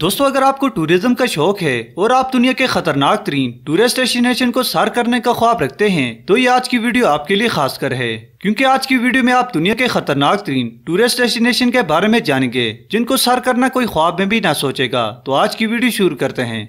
दोस्तों अगर आपको टूरिज्म का शौक है और आप दुनिया के खतरनाक तरीन टूरिस्ट डेस्टिनेशन को सर करने का ख्वाब रखते हैं तो ये आज की वीडियो आपके लिए खास कर है क्योंकि आज की वीडियो में आप दुनिया के खतरनाक तरीन टूरिस्ट डेस्टिनेशन के बारे में जानेंगे जिनको सर करना कोई ख्वाब में भी ना सोचेगा तो आज की वीडियो शुरू करते हैं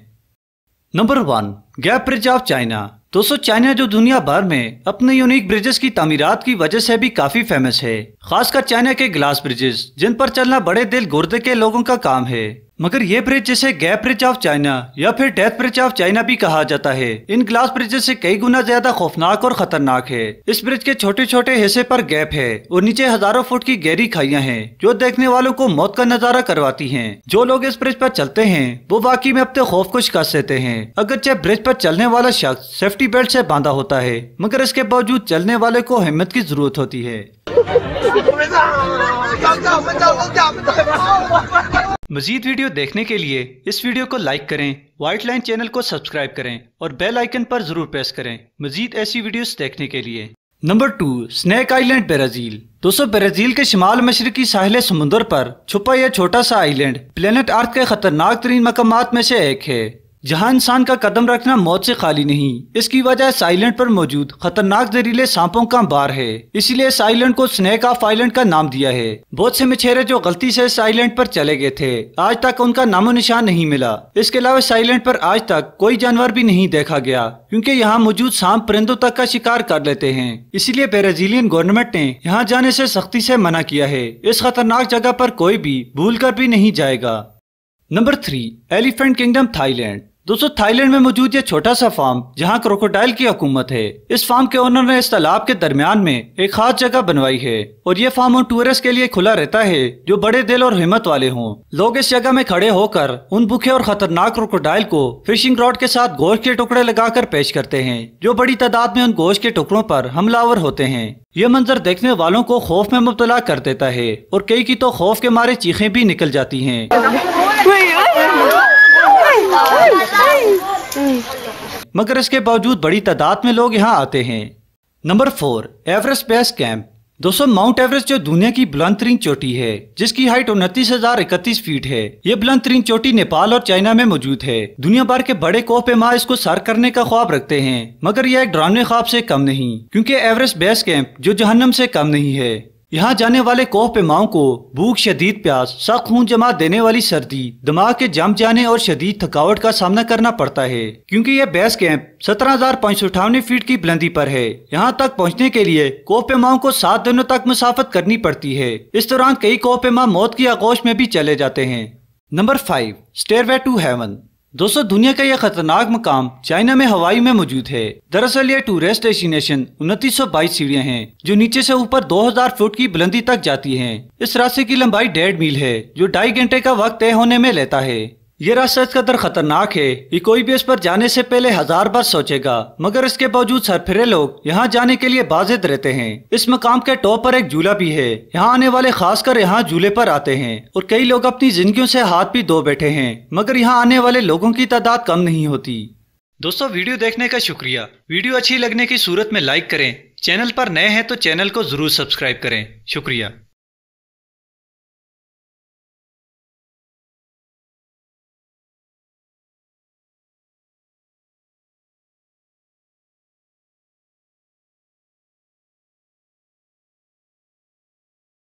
number one gap bridge of China दोस्तों चाइना जो दुनिया भर में अपने यूनिक ब्रिजेस की तमीरत की वजह से भी काफी फेमस है खासकर चाइना के ग्लास ब्रिजेस जिन पर चलना बड़े दिल गुर्दे के लोगों का काम है मगर ये ब्रिज जिसे गैप ब्रिज ऑफ चाइना या फिर डेथ ब्रिज ऑफ चाइना भी कहा जाता है इन ग्लास ब्रिजेस से कई गुना ज्यादा खौफनाक और खतरनाक है इस ब्रिज के छोटे छोटे हिस्से पर गैप है और नीचे हजारों फुट की गहरी खाइयां हैं जो देखने वालों को मौत का नजारा करवाती हैं। जो लोग इस ब्रिज पर चलते हैं वो वाकई में अपने खौफ को शिकस्त देते हैं अगर चाहे ब्रिज पर चलने वाला शख्स सेफ्टी बेल्ट से बांधा होता है मगर इसके बावजूद चलने वाले को हिम्मत की जरूरत होती है मजीद वीडियो देखने के लिए इस वीडियो को लाइक करें वाइट लाइन चैनल को सब्सक्राइब करें और बेल आइकन पर जरूर प्रेस करें मजीद ऐसी वीडियोस देखने के लिए number two snake island Brazil दोस्तों ब्राजील के शिमाल मशरकी साहिल समुंदर पर छुपा यह छोटा सा आइलैंड प्लेनेट अर्थ के खतरनाक तरीन मकाम में से एक है जहां इंसान का कदम रखना मौत से खाली नहीं इसकी वजह साइलैंड पर मौजूद खतरनाक जहरीले सांपों का बार है इसीलिए साइलैंड को स्नैक ऑफ आइलैंड का नाम दिया है बहुत से मछेरे जो गलती से साइलैंड पर चले गए थे आज तक उनका नामो निशान नहीं मिला इसके अलावा साइलैंड पर आज तक कोई जानवर भी नहीं देखा गया क्यूँकी यहाँ मौजूद सांप परिंदों तक का शिकार कर लेते हैं इसीलिए ब्राजीलियन गवर्नमेंट ने यहाँ जाने से सख्ती से मना किया है इस खतरनाक जगह पर कोई भी भूल कर भी नहीं जाएगा number three elephant kingdom Thailand दोस्तों थाईलैंड में मौजूद ये छोटा सा फार्म जहां क्रोकोडाइल की हुकूमत है इस फार्म के ओनर ने इस तालाब के दरमियान में एक खास जगह बनवाई है और ये फार्म उन टूरिस्ट के लिए खुला रहता है जो बड़े दिल और हिम्मत वाले हों लोग इस जगह में खड़े होकर उन भूखे और खतरनाक क्रोकोडाइल को फिशिंग रॉड के साथ गोश्त के टुकड़े लगाकर पेश करते हैं जो बड़ी तादाद में उन गोश्त के टुकड़ों पर हमलावर होते हैं ये मंजर देखने वालों को खौफ में मुबतला कर देता है और कई की तो खौफ के मारे चीखें भी निकल जाती है मगर इसके बावजूद बड़ी तादाद में लोग यहाँ आते हैं number four Everest base camp दोस्तों माउंट एवरेस्ट जो दुनिया की बुलंद तरीन चोटी है जिसकी हाइट उनतीस हजार इकतीस फीट है ये बुलंद तरीन चोटी नेपाल और चाइना में मौजूद है दुनिया भर के बड़े कोह माह इसको सर करने का ख्वाब रखते हैं मगर यह एक ड्रामे ख्वाब से कम नहीं क्योंकि एवरेस्ट बेस कैंप जो जहन्नम से कम नहीं है यहाँ जाने वाले कोह पैमाओं को भूख शदीद प्यास सख्त खून जमा देने वाली सर्दी दिमाग के जम जाने और शदीद थकावट का सामना करना पड़ता है क्योंकि यह बेस कैंप सत्रह हजार पाँच सौ अठावन फीट की बुलंदी पर है यहाँ तक पहुँचने के लिए कोह पैमाओं को सात दिनों तक मुसाफत करनी पड़ती है इस दौरान कई कोह पैमा मौत की आगोश में भी चले जाते हैं number five stairway to heaven दोस्तों दुनिया का यह खतरनाक मकाम चाइना में हवाई में मौजूद है दरअसल यह टूरिस्ट डेस्टिनेशन उनतीस सौ बाईस सीढ़ियाँ हैं जो नीचे से ऊपर 2000 फुट की बुलंदी तक जाती हैं। इस रास्ते की लंबाई डेढ़ मील है जो ढाई घंटे का वक्त तय होने में लेता है ये रास्ता इस कदर खतरनाक है ये कोई भी इस पर जाने से पहले हजार बार सोचेगा मगर इसके बावजूद सरफिरे लोग यहाँ जाने के लिए बाजिद रहते हैं इस मकाम के टॉप पर एक झूला भी है यहाँ आने वाले खासकर यहाँ झूले पर आते हैं और कई लोग अपनी जिंदगियों से हाथ भी धो बैठे हैं मगर यहाँ आने वाले लोगों की तादाद कम नहीं होती दोस्तों वीडियो देखने का शुक्रिया वीडियो अच्छी लगने की सूरत में लाइक करें चैनल पर नए हैं तो चैनल को जरूर सब्सक्राइब करें शुक्रिया